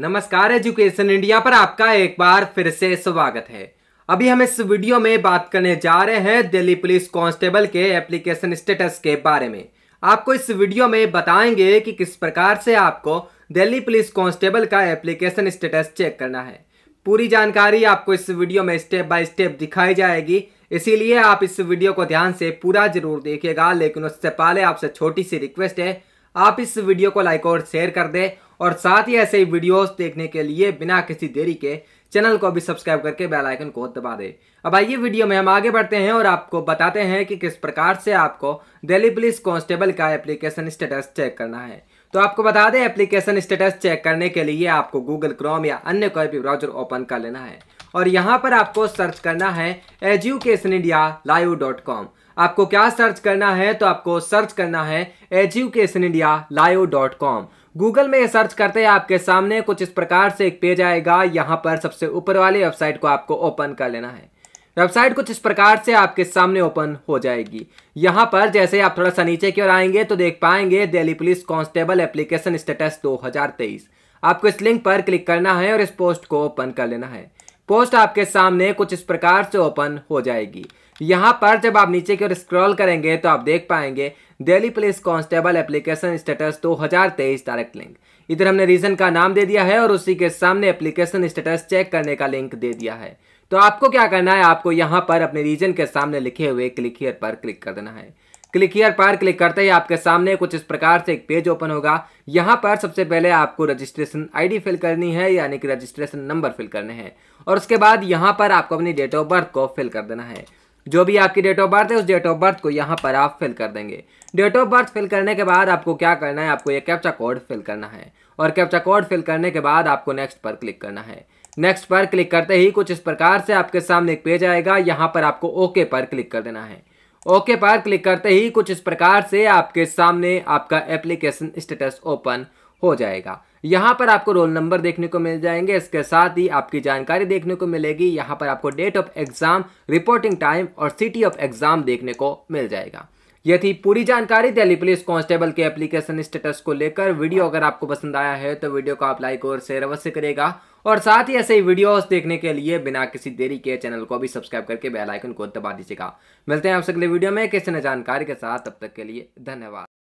नमस्कार education India पर आपका एक बार फिर से स्वागत है अभी हम इस वीडियो में बात करने जा रहे हैं दिल्ली पुलिस कांस्टेबल के एप्लीकेशन स्टेटस के बारे में आपको इस वीडियो में बताएंगे कि किस प्रकार से आपको दिल्ली पुलिस कांस्टेबल का एप्लीकेशन स्टेटस चेक करना है पूरी जानकारी आपको इस वीडियो में स्टेप बाय स्टेप दिखाई जाएगी इसीलिए आप इस वीडियो को ध्यान से पूरा जरूर देखिएगा लेकिन उससे पहले आपसे छोटी सी रिक्वेस्ट है आप इस वीडियो को लाइक और शेयर कर दें और साथ ही ऐसे ही वीडियोस देखने के लिए बिना किसी देरी के चैनल को भी सब्सक्राइब करके बेल आइकन को दबा दे अब आइए वीडियो में हम आगे बढ़ते हैं और आपको बताते हैं कि किस प्रकार से आपको दिल्ली पुलिस कांस्टेबल का एप्लीकेशन स्टेटस चेक करना है तो आपको बता दें एप्लीकेशन स्टेटस चेक करने के लिए आपको गूगल क्रोम या अन्य कोई भी ब्राउजर ओपन कर लेना है और यहाँ पर आपको सर्च करना है education India live dot com आपको क्या सर्च करना है तो आपको सर्च करना है education India live dot com Google में सर्च करते हैं आपके सामने कुछ इस प्रकार से एक पेज आएगा यहाँ पर सबसे ऊपर वाली वेबसाइट को आपको ओपन कर लेना है वेबसाइट कुछ इस प्रकार से आपके सामने ओपन हो जाएगी यहाँ पर जैसे आप थोड़ा सा नीचे की ओर आएंगे तो देख पाएंगे Delhi police constable application status 2023 आपको इस लिंक पर क्लिक करना है और इस पोस्ट को ओपन कर लेना है पोस्ट आपके सामने कुछ इस प्रकार से ओपन हो जाएगी यहाँ पर जब आप नीचे की ओर स्क्रॉल करेंगे तो आप देख पाएंगे Delhi police constable application status 2023 direct link इधर हमने रीजन का नाम दे दिया है और उसी के सामने एप्लीकेशन स्टेटस चेक करने का लिंक दे दिया है तो आपको क्या करना है आपको यहाँ पर अपने रीजन के सामने लिखे हुए क्लिक हियर पर क्लिक कर देना है क्लिक हियर पर क्लिक करते ही आपके सामने कुछ इस प्रकार से एक पेज ओपन होगा यहाँ पर सबसे पहले आपको रजिस्ट्रेशन आईडी फिल करनी है यानी कि रजिस्ट्रेशन नंबर फिल करने हैं और उसके बाद यहाँ पर आपको अपनी डेट ऑफ बर्थ को फिल कर देना है जो भी आपकी डेट ऑफ बर्थ है उस डेट ऑफ बर्थ को यहाँ पर आप फिल कर देंगे डेट ऑफ बर्थ फिल करने के बाद आपको क्या करना है आपको ये कैप्चा कोड फिल करना है और कैप्चा कोड फिल करने के बाद आपको नेक्स्ट पर क्लिक करना है नेक्स्ट पर क्लिक करते ही कुछ इस प्रकार से आपके सामने एक पेज आएगा यहाँ पर आपको ओके पर क्लिक कर देना है ओके पर क्लिक करते ही कुछ इस प्रकार से आपके सामने आपका एप्लीकेशन स्टेटस ओपन हो जाएगा यहाँ पर आपको रोल नंबर देखने को मिल जाएंगे इसके साथ ही आपकी जानकारी देखने को मिलेगी यहाँ पर आपको date of exam reporting time और सिटी ऑफ एग्जाम देखने को मिल जाएगा यह थी पूरी जानकारी दिल्ली पुलिस कांस्टेबल के एप्लीकेशन स्टेटस को लेकर वीडियो अगर आपको पसंद आया है तो वीडियो को आप लाइक और शेयर अवश्य करेगा और साथ ही ऐसे ही वीडियोस देखने के लिए बिना किसी देरी के चैनल को भी सब्सक्राइब करके बेल आइकन को दबा दीजिएगा मिलते हैं आपसे अगले वीडियो में किसी न जानकारी के साथ तब तक के लिए धन्यवाद